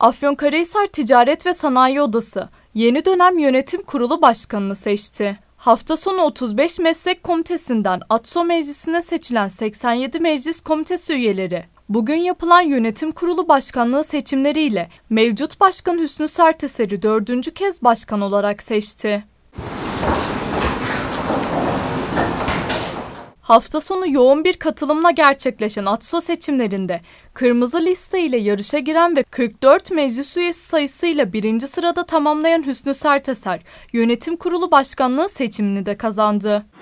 Afyonkarahisar Ticaret ve Sanayi Odası yeni dönem yönetim kurulu başkanını seçti. Hafta sonu 35 meslek komitesinden ATSO meclisine seçilen 87 meclis komitesi üyeleri bugün yapılan yönetim kurulu başkanlığı seçimleriyle mevcut başkan Hüsnü Serteser'i dördüncü kez başkan olarak seçti. hafta sonu yoğun bir katılımla gerçekleşen ATSO seçimlerinde kırmızı liste ile yarışa giren ve 44 meclis üyesi sayısıyla birinci sırada tamamlayan Hüsnü Serteser, yönetim kurulu başkanlığı seçimini de kazandı.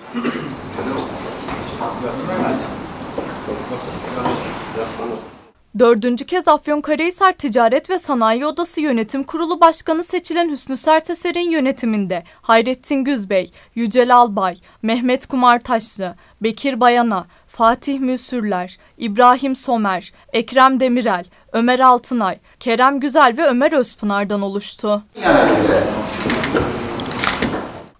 Dördüncü kez Afyonkarahisar Ticaret ve Sanayi Odası Yönetim Kurulu Başkanı seçilen Hüsnü Serteser'in yönetiminde Hayrettin Güzbey, Yücel Albay, Mehmet Kumartaşlı, Bekir Bayana, Fatih Müsürler, İbrahim Somer, Ekrem Demirel, Ömer Altınay, Kerem Güzel ve Ömer Özpınar'dan oluştu. Yani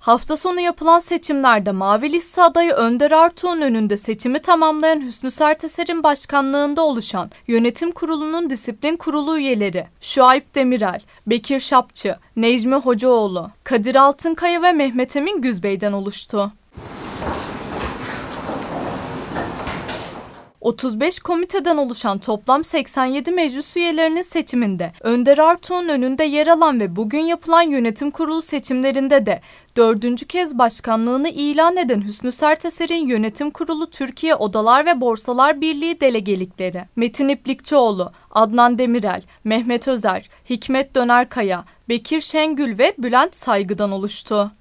Hafta sonu yapılan seçimlerde Mavi Liste adayı Önder Artuğ'un önünde seçimi tamamlayan Hüsnü Serteser'in başkanlığında oluşan yönetim kurulunun disiplin kurulu üyeleri Şuayb Demirel, Bekir Şapçı, Necmi Hocaoğlu, Kadir Altınkaya ve Mehmet Emin Güzbey'den oluştu. 35 komiteden oluşan toplam 87 meclis üyelerinin seçiminde Önder Artuğ'un önünde yer alan ve bugün yapılan yönetim kurulu seçimlerinde de dördüncü kez başkanlığını ilan eden Hüsnü Serteser'in yönetim kurulu Türkiye Odalar ve Borsalar Birliği delegelikleri Metin İplikçioğlu, Adnan Demirel, Mehmet Özer, Hikmet Dönerkaya, Bekir Şengül ve Bülent Saygı'dan oluştu.